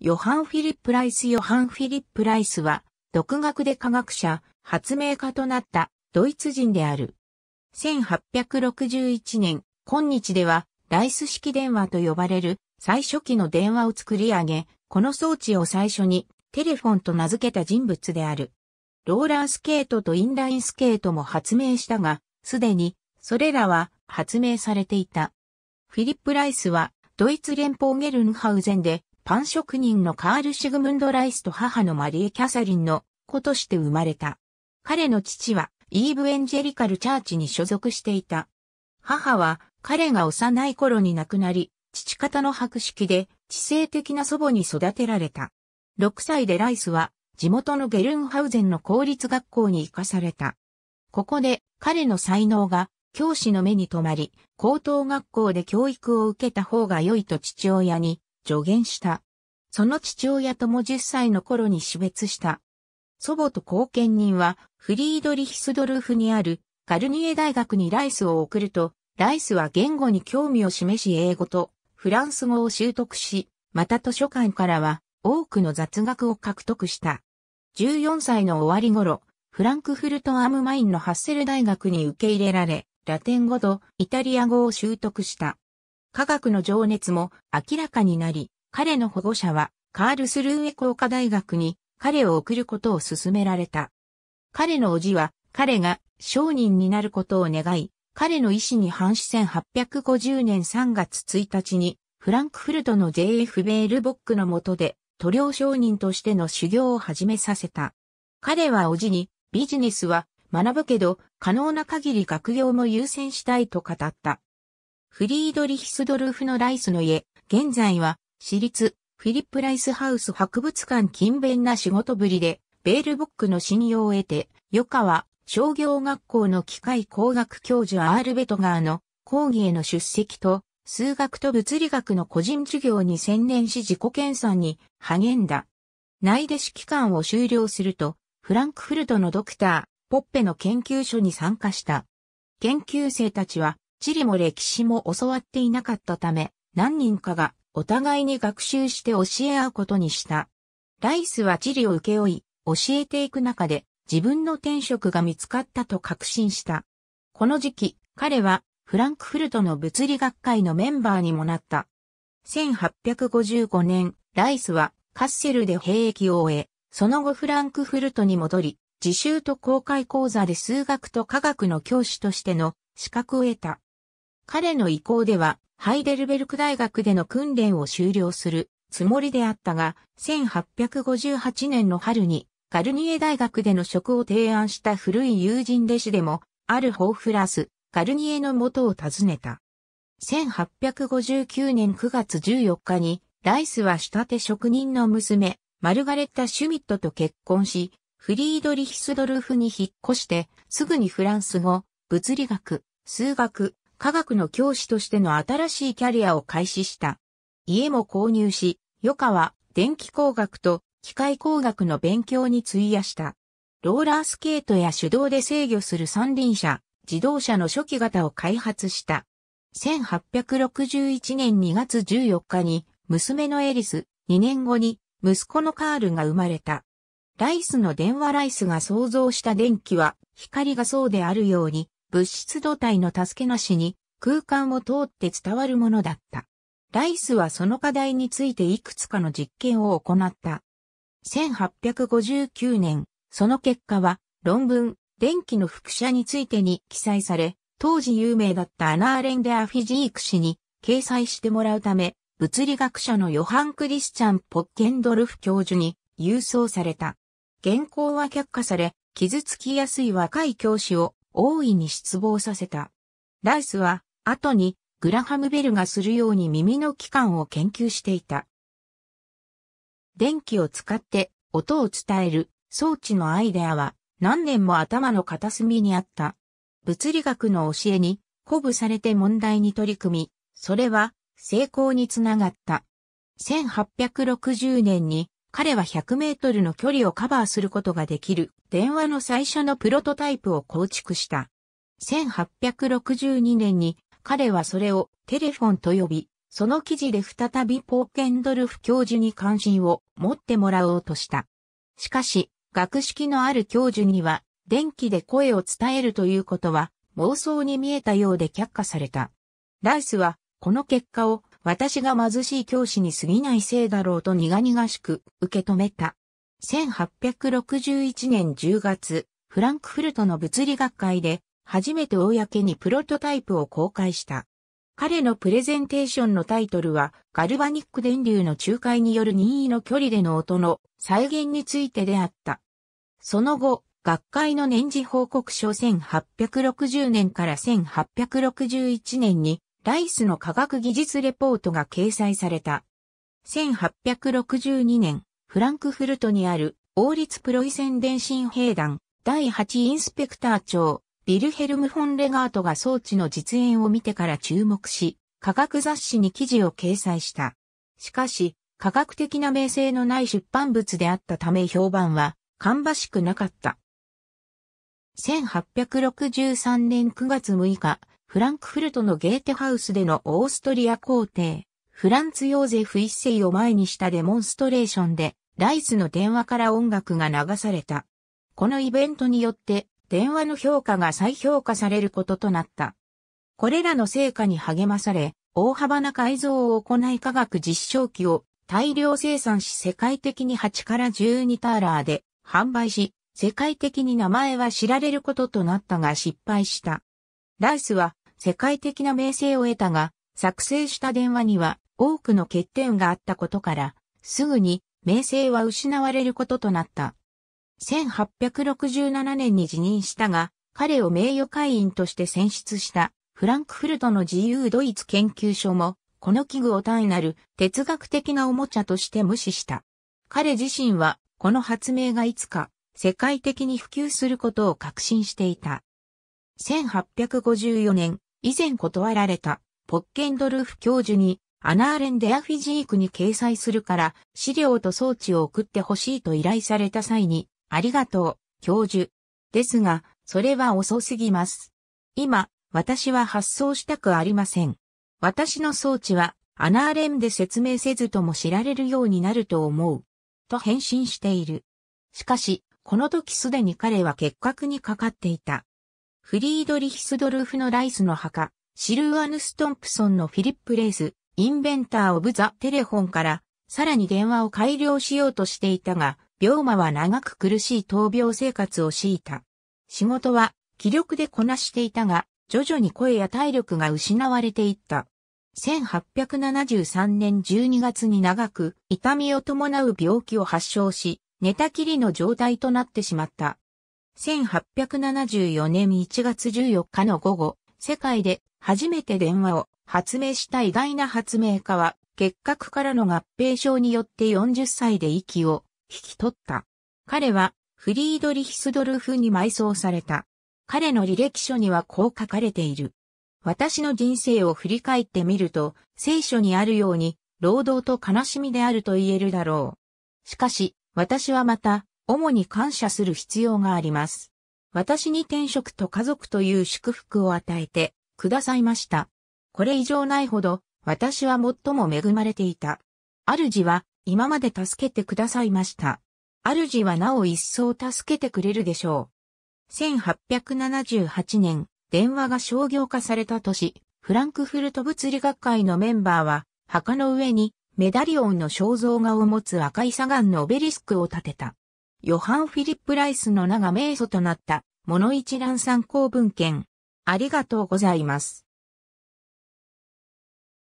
ヨハン・フィリップ・ライス・ヨハン・フィリップ・ライスは、独学で科学者、発明家となったドイツ人である。1861年、今日では、ライス式電話と呼ばれる最初期の電話を作り上げ、この装置を最初にテレフォンと名付けた人物である。ローラースケートとインラインスケートも発明したが、すでにそれらは発明されていた。フィリップ・ライスはドイツ連邦ゲルンハウゼンでパン職人のカール・シグムンド・ライスと母のマリエ・キャサリンの子として生まれた。彼の父はイーブ・エンジェリカル・チャーチに所属していた。母は彼が幼い頃に亡くなり、父方の博識で知性的な祖母に育てられた。6歳でライスは地元のゲルンハウゼンの公立学校に行かされた。ここで彼の才能が教師の目に留まり、高等学校で教育を受けた方が良いと父親に助言した。その父親とも10歳の頃に死別した。祖母と後見人は、フリードリヒスドルフにある、カルニエ大学にライスを送ると、ライスは言語に興味を示し英語とフランス語を習得し、また図書館からは多くの雑学を獲得した。14歳の終わり頃、フランクフルト・アムマインのハッセル大学に受け入れられ、ラテン語とイタリア語を習得した。科学の情熱も明らかになり、彼の保護者は、カールスルーエ工科大学に彼を送ることを勧められた。彼の叔父は、彼が商人になることを願い、彼の意思に反し1850年3月1日に、フランクフルトの JF ベールボックの下で、塗料商人としての修行を始めさせた。彼は叔父に、ビジネスは学ぶけど、可能な限り学業も優先したいと語った。フリードリヒスドルフのライスの家、現在は私立、フィリップ・ライスハウス博物館勤勉な仕事ぶりで、ベールブックの信用を得て、余川商業学校の機械工学教授アールベトガーの講義への出席と、数学と物理学の個人授業に専念し自己研鑽に励んだ。内弟子期間を終了すると、フランクフルトのドクター、ポッペの研究所に参加した。研究生たちは、地理も歴史も教わっていなかったため、何人かがお互いに学習して教え合うことにした。ライスは地理を請け負い、教えていく中で自分の転職が見つかったと確信した。この時期、彼はフランクフルトの物理学会のメンバーにもなった。1855年、ライスはカッセルで兵役を終え、その後フランクフルトに戻り、自習と公開講座で数学と科学の教師としての資格を得た。彼の意向では、ハイデルベルク大学での訓練を終了するつもりであったが、1858年の春に、ガルニエ大学での職を提案した古い友人弟子でも、あるホーフラス、ガルニエの元を訪ねた。1859年9月14日に、ライスは仕立て職人の娘、マルガレッタ・シュミットと結婚し、フリードリヒスドルフに引っ越して、すぐにフランス語、物理学、数学、科学の教師としての新しいキャリアを開始した。家も購入し、余暇は電気工学と機械工学の勉強に費やした。ローラースケートや手動で制御する三輪車、自動車の初期型を開発した。1861年2月14日に娘のエリス、2年後に息子のカールが生まれた。ライスの電話ライスが創造した電気は光がそうであるように物質土体の助けなしに空間を通って伝わるものだった。ライスはその課題についていくつかの実験を行った。1859年、その結果は論文、電気の複写についてに記載され、当時有名だったアナーレンデアフィジーク氏に掲載してもらうため、物理学者のヨハン・クリスチャン・ポッケンドルフ教授に郵送された。原稿は却下され、傷つきやすい若い教師を大いに失望させた。ライスは、後に、グラハム・ベルがするように耳の器官を研究していた。電気を使って音を伝える装置のアイデアは何年も頭の片隅にあった。物理学の教えに鼓舞されて問題に取り組み、それは成功につながった。1860年に彼は100メートルの距離をカバーすることができる電話の最初のプロトタイプを構築した。1862年に彼はそれをテレフォンと呼び、その記事で再びポーケンドルフ教授に関心を持ってもらおうとした。しかし、学識のある教授には、電気で声を伝えるということは妄想に見えたようで却下された。ライスは、この結果を私が貧しい教師に過ぎないせいだろうと苦々しく受け止めた。1861年10月、フランクフルトの物理学会で初めて公にプロトタイプを公開した。彼のプレゼンテーションのタイトルは、ガルバニック電流の仲介による任意の距離での音の再現についてであった。その後、学会の年次報告書1860年から1861年にライスの科学技術レポートが掲載された。1862年、フランクフルトにある王立プロイセン電信兵団第8インスペクター長、ビルヘルム・フォン・レガートが装置の実演を見てから注目し、科学雑誌に記事を掲載した。しかし、科学的な名声のない出版物であったため評判は、芳しくなかった。1863年9月6日、フランクフルトのゲーテハウスでのオーストリア皇帝、フランツ・ヨーゼフ一世を前にしたデモンストレーションで、ライスの電話から音楽が流された。このイベントによって、電話の評価が再評価されることとなった。これらの成果に励まされ、大幅な改造を行い科学実証機を大量生産し世界的に8から12ターラーで販売し、世界的に名前は知られることとなったが失敗した。ライスは世界的な名声を得たが、作成した電話には多くの欠点があったことから、すぐに名声は失われることとなった。1867年に辞任したが、彼を名誉会員として選出したフランクフルトの自由ドイツ研究所も、この器具を単なる哲学的なおもちゃとして無視した。彼自身は、この発明がいつか世界的に普及することを確信していた。1854年、以前断られた、ポッケンドルフ教授に、アナーレンデアフィジークに掲載するから、資料と装置を送ってほしいと依頼された際に、ありがとう、教授。ですが、それは遅すぎます。今、私は発想したくありません。私の装置は、アナーレンで説明せずとも知られるようになると思う。と返信している。しかし、この時すでに彼は結核にかかっていた。フリードリヒスドルフのライスの墓、シルーアヌス・トンプソンのフィリップ・レイス、インベンター・オブ・ザ・テレホンから、さらに電話を改良しようとしていたが、病魔は長く苦しい闘病生活を強いた。仕事は気力でこなしていたが、徐々に声や体力が失われていった。1873年12月に長く痛みを伴う病気を発症し、寝たきりの状態となってしまった。1874年1月14日の午後、世界で初めて電話を発明した意外な発明家は、結核からの合併症によって40歳で息を引き取った。彼はフリードリヒスドルフに埋葬された。彼の履歴書にはこう書かれている。私の人生を振り返ってみると、聖書にあるように、労働と悲しみであると言えるだろう。しかし、私はまた、主に感謝する必要があります。私に転職と家族という祝福を与えてくださいました。これ以上ないほど私は最も恵まれていた。主は今まで助けてくださいました。主はなお一層助けてくれるでしょう。1878年、電話が商業化された年、フランクフルト物理学会のメンバーは、墓の上にメダリオンの肖像画を持つ赤い砂岩のオベリスクを建てた。ヨハン・フィリップ・ライスの名が名祖となった、物一覧参考文献。ありがとうございます。